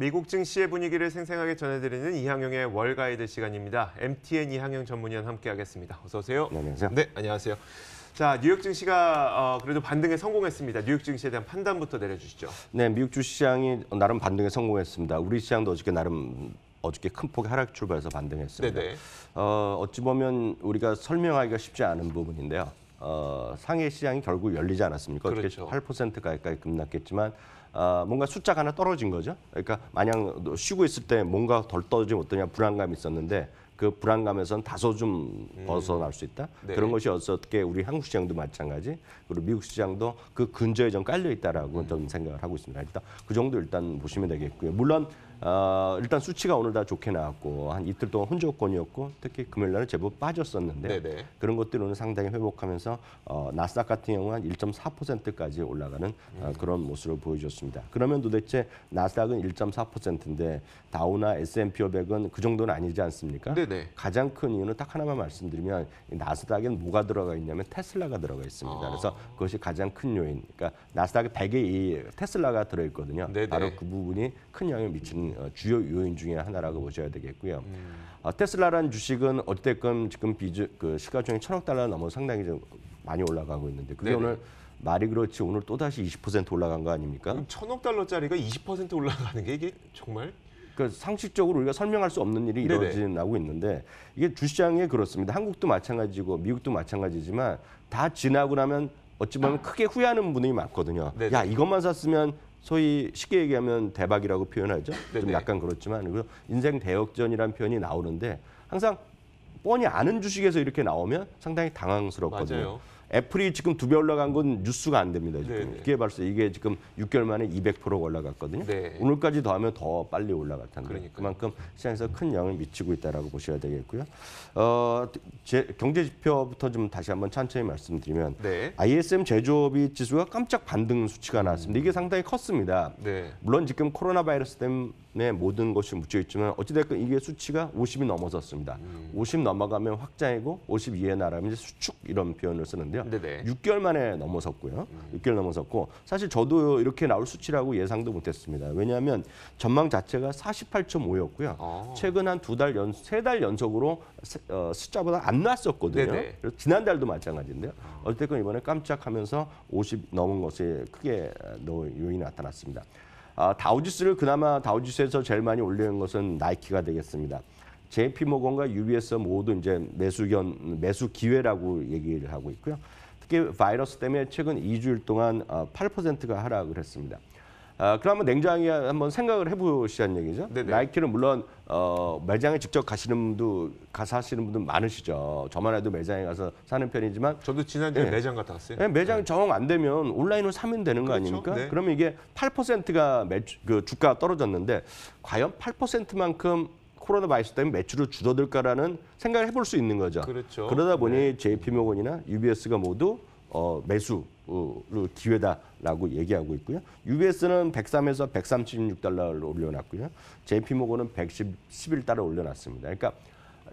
미국 증시의 분위기를 생생하게 전해드리는 이항영의 월가이드 시간입니다. MTN 이항영 전문위원 함께하겠습니다. 어서 오세요. 네, 안녕하세요. 네, 안녕하세요. 자, 뉴욕 증시가 어, 그래도 반등에 성공했습니다. 뉴욕 증시에 대한 판단부터 내려주시죠. 네, 미국 주시장이 나름 반등에 성공했습니다. 우리 시장도 어저께 나름 어저께 큰 폭의 하락 출발해서 반등했습니다. 네, 네. 어, 어찌 보면 우리가 설명하기가 쉽지 않은 부분인데요. 어, 상해 시장이 결국 열리지 않았습니까? 그렇죠. 8% 가까이 급락했지만 어, 뭔가 숫자가 하나 떨어진 거죠. 그러니까 마냥 쉬고 있을 때 뭔가 덜 떨어지면 어떠냐 불안감이 있었는데 그 불안감에선 다소 좀 음. 벗어날 수 있다. 네. 그런 것이 어떻게 우리 한국 시장도 마찬가지. 그리고 미국 시장도 그 근저에 좀 깔려 있다라고 음. 좀 생각을 하고 있습니다. 일단 그 정도 일단 보시면 되겠고요. 물론 어, 일단 수치가 오늘 다 좋게 나왔고 한 이틀 동안 혼조권이었고 특히 금요일 날은 제법 빠졌었는데 네네. 그런 것들이 오늘 상당히 회복하면서 어, 나스닥 같은 경우 는한 1.4%까지 올라가는 어, 그런 모습을 보여줬습니다. 그러면 도대체 나스닥은 1.4%인데 다우나 S&P 500은 그 정도는 아니지 않습니까? 네네. 가장 큰 이유는 딱 하나만 말씀드리면 나스닥엔 뭐가 들어가 있냐면 테슬라가 들어가 있습니다. 아. 그래서 그것이 가장 큰 요인. 그러니까 나스닥에 100에 이 테슬라가 들어 있거든요. 네네. 바로 그 부분이 큰 영향을 미치는 있 어, 주요 요인 중의 하나라고 보셔야 되겠고요. 음. 테슬라라는 주식은 어쨌건 지금 비즈 그 시가총액 천억 달러 넘어 상당히 좀 많이 올라가고 있는데 그게 네네. 오늘 말이 그렇지 오늘 또 다시 20% 올라간 거 아닙니까? 천억 달러짜리가 20% 올라가는 게 이게 정말 그 상식적으로 우리가 설명할 수 없는 일이 이루어지고 있는데 이게 주시장에 그렇습니다. 한국도 마찬가지고 미국도 마찬가지지만 다 지나고 나면 어찌 보면 아. 크게 후회하는 분이 많거든요. 네네. 야 이것만 샀으면 소위 쉽게 얘기하면 대박이라고 표현하죠. 네네. 좀 약간 그렇지만 그리고 인생 대역전이라는 표현이 나오는데 항상 뻔히 아는 주식에서 이렇게 나오면 상당히 당황스럽거든요. 맞아요. 애플이 지금 두 배 올라간 건 뉴스가 안 됩니다. 지금. 이게 벌써 이게 지금 6개월 만에 200%가 올라갔거든요. 네. 오늘까지 더 하면 더 빨리 올라갔다는거러요 그만큼 시장에서 큰 영향을 미치고 있다라고 보셔야 되겠고요. 어, 제, 경제 지표부터 좀 다시 한번 천천히 말씀드리면 네. ISM 제조업이 지수가 깜짝 반등 수치가 나왔습니다. 이게 상당히 컸습니다. 네. 물론 지금 코로나 바이러스 때문에 모든 것이 묻혀 있지만 어찌됐건 이게 수치가 50이 넘어섰습니다. 음. 50 넘어가면 확장이고 50이하 나라면 이제 수축 이런 표현을 쓰는데요. 네네. 6개월 만에 넘어섰고요. 음. 6개월 넘어섰고 사실 저도 이렇게 나올 수치라고 예상도 못했습니다. 왜냐하면 전망 자체가 48.5였고요. 아. 최근 한 두 달 연, 세달 연속으로 세, 어, 숫자보다 안 났었거든요. 그 네네. 지난달도 마찬가지인데요. 어쨌건 이번에 깜짝하면서 50 넘은 것에 크게 어, 요인이 나타났습니다. 아, 다우지수를 그나마 다우지수에서 제일 많이 올리는 것은 나이키가 되겠습니다. JP 모건과 UBS 모두 이제 매수 견 매수 기회라고 얘기를 하고 있고요. 특히 바이러스 때문에 최근 2주일 동안 8%가 어, 하락을 했습니다. 아, 그럼 한번 냉장에 한번 생각을 해보시자는 얘기죠. 네네. 나이키는 물론 어, 매장에 직접 가시는 분도 가서 하시는 분들 많으시죠. 저만 해도 매장에 가서 사는 편이지만 저도 지난주에 예. 매장 갔다 왔어요. 예, 매장 네. 정안 되면 온라인으로 사면 되는 거 그렇죠? 아닙니까? 네. 그러면 이게 8%가 매주, 그 주가가 떨어졌는데 과연 8%만큼 코로나 바이러스 때문에 매출을 줄어들까라는 생각을 해볼 수 있는 거죠. 그렇죠. 그러다 보니 네. JP모건이나 UBS가 모두 어, 매수 기회다라고 얘기하고 있고요. UBS는 103에서 136달러를 올려놨고요. JP모건은 111달러 올려놨습니다. 그러니까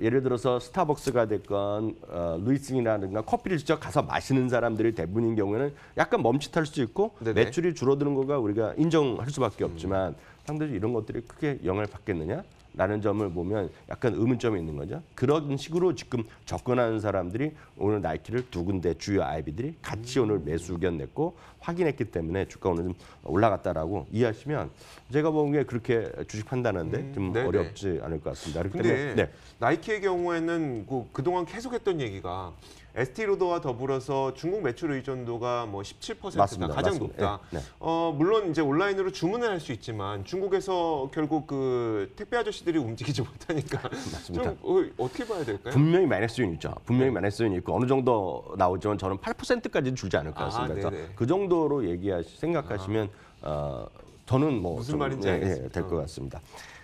예를 들어서 스타벅스가 됐건 어, 루이스이라든가 커피를 직접 가서 마시는 사람들이 대부분인 경우에는 약간 멈칫할 수 있고 네네. 매출이 줄어드는 거가 우리가 인정할 수밖에 없지만 음. 상대적으로 이런 것들이 크게 영향을 받겠느냐? 라는 점을 보면 약간 의문점이 있는 거죠. 그런 식으로 지금 접근하는 사람들이 오늘 나이키를 두 군데 주요 아이비들이 같이 오늘 매수 의견 냈고 확인했기 때문에 주가 오늘 좀 올라갔다라고 이해하시면 제가 보는게 그렇게 주식 판단하는데 음. 좀 네네. 네. 어렵지 않을 것 같습니다. 그렇기 때문에 네. 나이키의 경우에는 그 그동안 계속했던 얘기가 에스티로더와 더불어서 중국 매출 의존도가 뭐 17%가 맞습니다. 가장 맞습니다. 높다. 네. 네. 어, 물론 이제 온라인으로 주문을 할 수 있지만 중국에서 결국 그 택배 아저씨들이 움직이지 못하니까 맞습니다. 좀 어, 떻게 봐야 될까요? 분명히 마이너스 요 있죠. 분명히 마이너스 네. 요 있고 어느 정도 나오지만 저는 8%까지 는 줄지 않을 것 아, 같습니다. 아, 그 정도로 얘기하 생각하시면 아. 어, 저는 뭐 무슨 말인지 예, 예, 될 것 같습니다.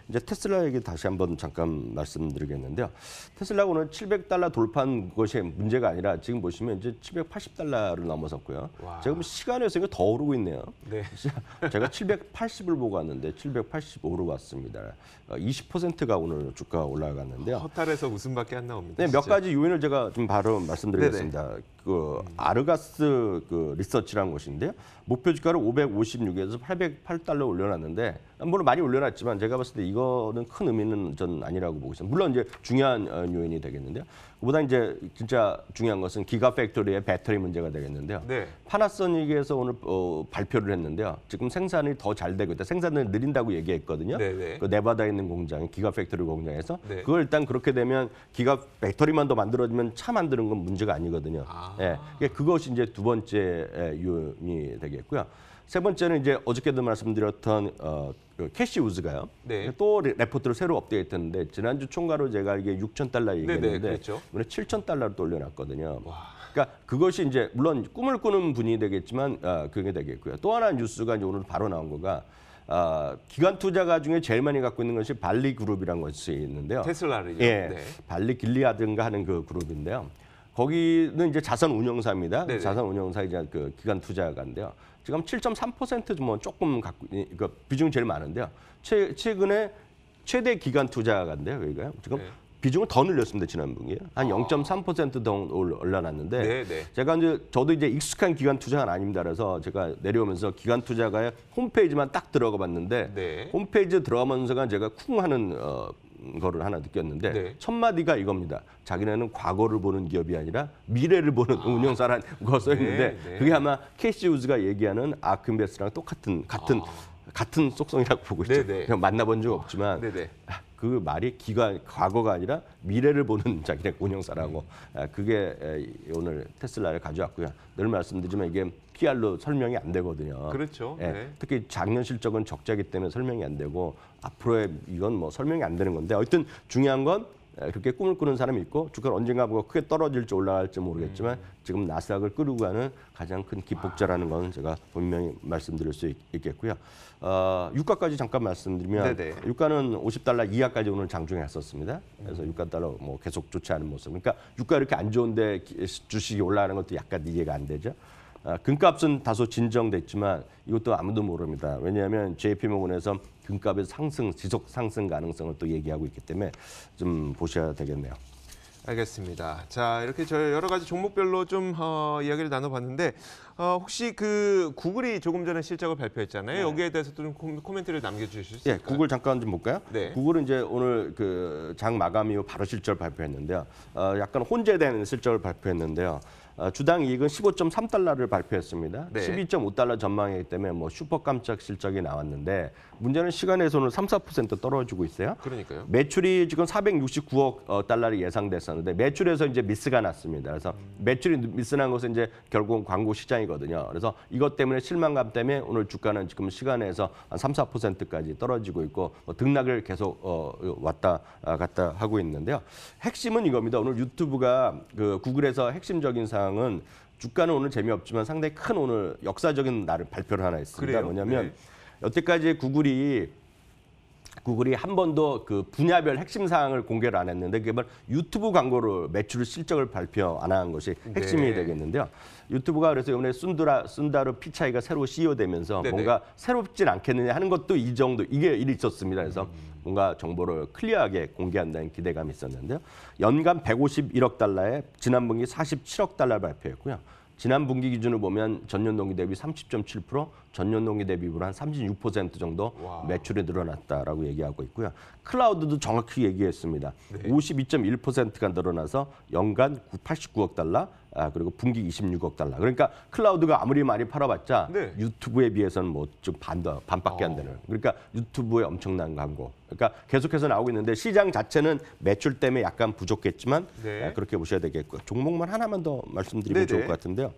이제 테슬라 얘기 다시 한번 잠깐 말씀드리겠는데요. 테슬라가 오늘 700달러 돌파한 것이 문제가 아니라 지금 보시면 이제 780달러를 넘어섰고요. 와. 지금 시간에서 이거 더 오르고 있네요. 네. 제가 780을 보고 왔는데 785로 왔습니다. 20%가 어, 오늘 주가 올라갔는데요. 허탈해서 웃음밖에 안 나옵니다. 네, 몇 가지 요인을 제가 좀 바로 말씀드리겠습니다. 네네. 그 아르가스 그 리서치라는 곳인데요. 목표 주가를 556에서 808달러 올려놨는데 물론 많이 올려놨지만 제가 봤을 때 이거는 큰 의미는 전 아니라고 보고 있습니다. 물론 이제 중요한 어, 요인이 되겠는데요. 그보다 이제 진짜 중요한 것은 기가 팩토리의 배터리 문제가 되겠는데요. 네. 파나소닉에서 오늘 어, 발표를 했는데요. 지금 생산이 더 잘 되고 있다. 생산을 늘린다고 얘기했거든요. 네, 네. 그 네바다에 있는 공장, 기가 팩토리 공장에서 네. 그걸 일단 그렇게 되면 기가 팩토리만더 만들어지면 차 만드는 건 문제가 아니거든요. 아. 예. 그것이 이제 두 번째 요인이 되겠고요. 세 번째는 이제 어저께도 말씀드렸던 어, 그 캐시 우즈가요. 네. 또 레포트를 새로 업데이트했는데 지난주 총괄로 제가 이게 6천 달러 네, 네, 얘기했는데 그렇죠. 오늘 7천 달러로 돌려놨거든요. 와. 그러니까 그것이 이제 물론 꿈을 꾸는 분이 되겠지만 어, 그게 되겠고요. 또 하나 뉴스가 이제 오늘 바로 나온 거가 어, 기관 투자가 중에 제일 많이 갖고 있는 것이 발리 그룹이라는 것이 있는데요. 테슬라를 예, 네. 발리 길리아든가 하는 그 그룹인데요. 거기는 이제 자산 운용사입니다. 네네. 자산 운용사이자 그 기관 투자가인데요. 지금 7.3%뭐 조금 갖고 그니까 비중이 제일 많은데요. 최, 최근에 최대 기관 투자가인데요. 여기가요. 지금 네. 비중을 더 늘렸습니다 지난 분기에 한 0.3%더 아. 올라났는데 네네. 네. 제가 이제 저도 이제 익숙한 기관 투자가 아닙니다 그래서 제가 내려오면서 기관 투자가의 홈페이지만 딱 들어가 봤는데 네. 홈페이지 들어가면서가 제가 쿵 하는 어, 거를 하나 느꼈는데 네. 첫 마디가 이겁니다. 자기네는 과거를 보는 기업이 아니라 미래를 보는 아. 운영사라는 거써 있는데 네, 네. 그게 아마 캐시 우즈가 얘기하는 아크인베스랑 똑같은 같은 아. 같은 속성이라고 보고 있죠. 네, 네. 만나본 적 아. 없지만 네, 그 말이 기가 과거가 아니라 미래를 보는 자기네 운영사라고 음. 아, 그게 오늘 테슬라를 가져왔고요. 늘 말씀드리지만 이게 PR로 설명이 안 되거든요. 그렇죠. 예, 네. 특히 작년 실적은 적자기 때문에 설명이 안 되고 앞으로의 이건 뭐 설명이 안 되는 건데 어쨌든 중요한 건 그렇게 꿈을 꾸는 사람이 있고 주가를 언젠가 보고 뭐 크게 떨어질지 올라갈지 모르겠지만 음. 지금 나스닥을 끌고 가는 가장 큰 기폭제라는 건 제가 분명히 말씀드릴 수 있, 겠고요 어, 유가까지 잠깐 말씀드리면 네네. 유가는 50달러 이하까지 오늘 장중에 갔었습니다. 그래서 음. 유가 달러 뭐 계속 좋지 않은 모습. 그러니까 유가 이렇게 안 좋은데 주식이 올라가는 것도 약간 이해가 안 되죠. 아, 금값은 다소 진정됐지만 이것도 아무도 모릅니다. 왜냐하면 JP모건에서 금값의 상승, 지속 상승 가능성을 또 얘기하고 있기 때문에 좀 보셔야 되겠네요. 알겠습니다. 자 이렇게 저 여러 가지 종목별로 좀 어, 이야기를 나눠봤는데 어, 혹시 그 구글이 조금 전에 실적을 발표했잖아요. 네. 여기에 대해서도 좀 코멘트를 남겨주실 수 예, 있을까요? 예, 구글 잠깐 좀 볼까요? 네. 구글은 이제 오늘 그 장 마감 이후 바로 실적을 발표했는데요. 어, 약간 혼재된 실적을 발표했는데요. 어, 주당 이익은 15.3달러를 발표했습니다. 네. 12.5달러 전망이기 때문에 뭐 슈퍼 깜짝 실적이 나왔는데 문제는 시간에서는 3, 4% 떨어지고 있어요. 그러니까요. 매출이 지금 469억 어, 달러를 예상됐었는데 매출에서 이제 미스가 났습니다. 그래서 음. 매출이 미스난 것은 이제 결국 은 광고 시장이 상황이거든요. 그래서 이것 때문에 실망감 때문에 오늘 주가는 지금 시간에서 한 3, 4%까지 떨어지고 있고 뭐 등락을 계속 어, 왔다 갔다 하고 있는데요. 핵심은 이겁니다. 오늘 유튜브가 그 구글에서 핵심적인 사항은 주가는 오늘 재미없지만 상당히 큰 오늘 역사적인 날을 발표를 하나 했습니다. 그래요? 뭐냐면 네. 여태까지 구글이 구글이 한 번도 그 분야별 핵심 사항을 공개를 안 했는데 그게 바로 뭐 유튜브 광고를 매출 실적을 발표 안 한 것이 네. 핵심이 네. 되겠는데요. 유튜브가 그래서 이번에 순두라 순다르 피차이가 새로 CEO 되면서 네네. 네. 뭔가 새롭진 않겠느냐 하는 것도 이 정도 이게 일이 있었습니다. 그래서 음. 뭔가 정보를 클리어하게 공개한다는 기대감이 있었는데요. 연간 151억 달러에 지난 분기 47억 달러 발표했고요. 지난 분기 기준으로 보면 전년 동기 대비 30.7%, 전년 동기 대비로 한 36% 정도 와. 매출이 늘어났다라고 얘기하고 있고요. 클라우드도 정확히 얘기했습니다. 네. 52.1%가 늘어나서 연간 89억 달러, 아, 그리고 분기 26억 달러. 그러니까 클라우드가 아무리 많이 팔아봤자 네. 유튜브에 비해서는 뭐 좀 반도 반밖에 안 아. 되는. 그러니까 유튜브에 엄청난 광고. 그러니까 계속해서 나오고 있는데 시장 자체는 매출 때문에 약간 부족했지만 네. 아, 그렇게 보셔야 되겠고 종목만 하나만 더 말씀드리면 네네. 좋을 것 같은데요.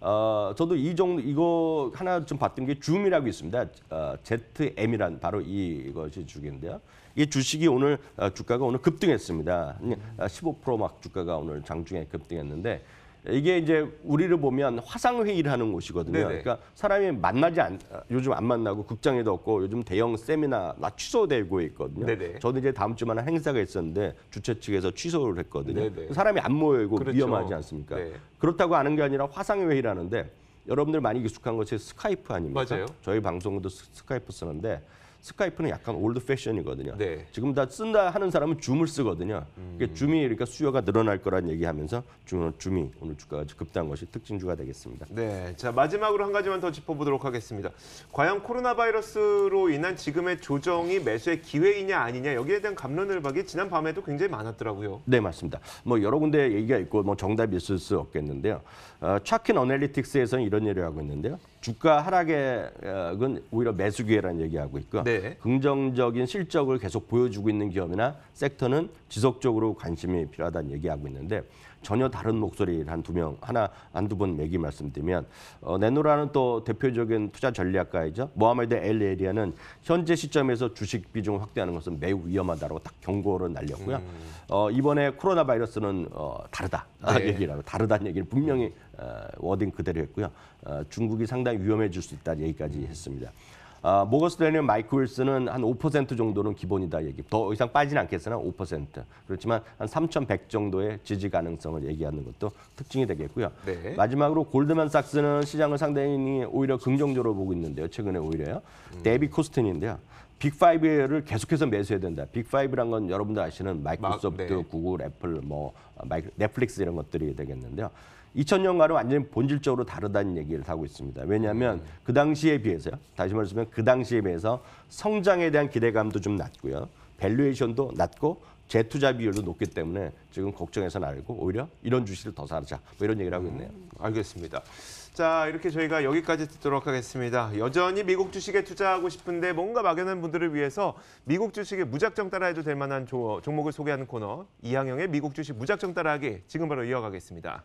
어, 저도 이 정도 이거 하나 좀 봤던 게 줌이라고 있습니다. 어, ZM이란 바로 이것이 주기인데요이 주식이 오늘 어, 주가가 오늘 급등했습니다. 15%막 음, 어, 주가가 오늘 장중에 급등했는데 이게 이제 우리를 보면 화상 회의를 하는 곳이거든요. 네네. 그러니까 사람이 만나지 않 요즘 안 만나고 극장에도 없고 요즘 대형 세미나 나 취소되고 있거든요. 네네. 저도 이제 다음 주만 행사가 있었는데 주최 측에서 취소를 했거든요. 네네. 사람이 안 모이고 그렇죠. 위험하지 않습니까? 네. 그렇다고 하는 게 아니라 화상 회의를 하는데 여러분들 많이 익숙한 것이 스카이프 아닙니까? 맞아요. 저희 방송도 스카이프 쓰는데 스카이프는 약간 올드 패션이거든요. 네. 지금 다 쓴다 하는 사람은 줌을 쓰거든요. 음. 줌이 그러니까 수요가 늘어날 거란 얘기하면서 줌, 줌이 오늘 주가가 급등한 것이 특징주가 되겠습니다. 네, 자 마지막으로 한 가지만 더 짚어보도록 하겠습니다. 과연 코로나 바이러스로 인한 지금의 조정이 매수의 기회이냐 아니냐 여기에 대한 감론을 박이 지난 밤에도 굉장히 많았더라고요. 네, 맞습니다. 뭐 여러 군데 얘기가 있고 뭐 정답이 있을 수 없겠는데요. 어, 차킨 어널리틱스에서는 이런 얘기를 하고 있는데요. 주가 하락은 오히려 매수 기회라는 얘기하고 있고 네. 긍정적인 실적을 계속 보여주고 있는 기업이나 섹터는 지속적으로 관심이 필요하다는 얘기하고 있는데 전혀 다른 목소리를 한두 명, 하나 한두번 매기 말씀드리면 어, 네노라는 또 대표적인 투자 전략가이죠. 모하메드 엘 에리아는 현재 시점에서 주식 비중을 확대하는 것은 매우 위험하다고 딱 경고를 날렸고요. 음. 어, 이번에 코로나 바이러스는 어, 다르다 아, 네. 얘기라고 다르다는 얘기를 분명히 어, 워딩 그대로 했고요. 어, 중국이 상당히 위험해질 수 있다는 얘기까지 했습니다. 어, 모거스 델리언 마이크 윌슨은 한 5% 정도는 기본이다 얘기. 더 이상 빠지는 않겠으나 5%. 그렇지만 한 3,100 정도의 지지 가능성을 얘기하는 것도 특징이 되겠고요. 네. 마지막으로 골드만삭스는 시장을 상당히 오히려 긍정적으로 보고 있는데요. 최근에 오히려요. 음. 데비 코스틴인데요. 빅5를 계속해서 매수해야 된다. 빅5란 건 여러분들 아시는 마이크로소프트, 막, 네. 구글, 애플, 뭐 마이, 크 넷플릭스 이런 것들이 되겠는데요. 2000년과는 완전히 본질적으로 다르다는 얘기를 하고 있습니다. 왜냐하면 그 당시에 비해서요. 다시 말하면 그 당시에 비해서 성장에 대한 기대감도 좀 낮고요. 밸류에이션도 낮고 재투자 비율도 높기 때문에 지금 걱정해서 알고 오히려 이런 주식을 더 사자 뭐 이런 얘기를 하고 있네요. 음, 알겠습니다. 자 이렇게 저희가 여기까지 듣도록 하겠습니다. 여전히 미국 주식에 투자하고 싶은데 뭔가 막연한 분들을 위해서 미국 주식에 무작정 따라해도 될 만한 조, 종목을 소개하는 코너 이항영의 미국 주식 무작정 따라하기 지금 바로 이어가겠습니다.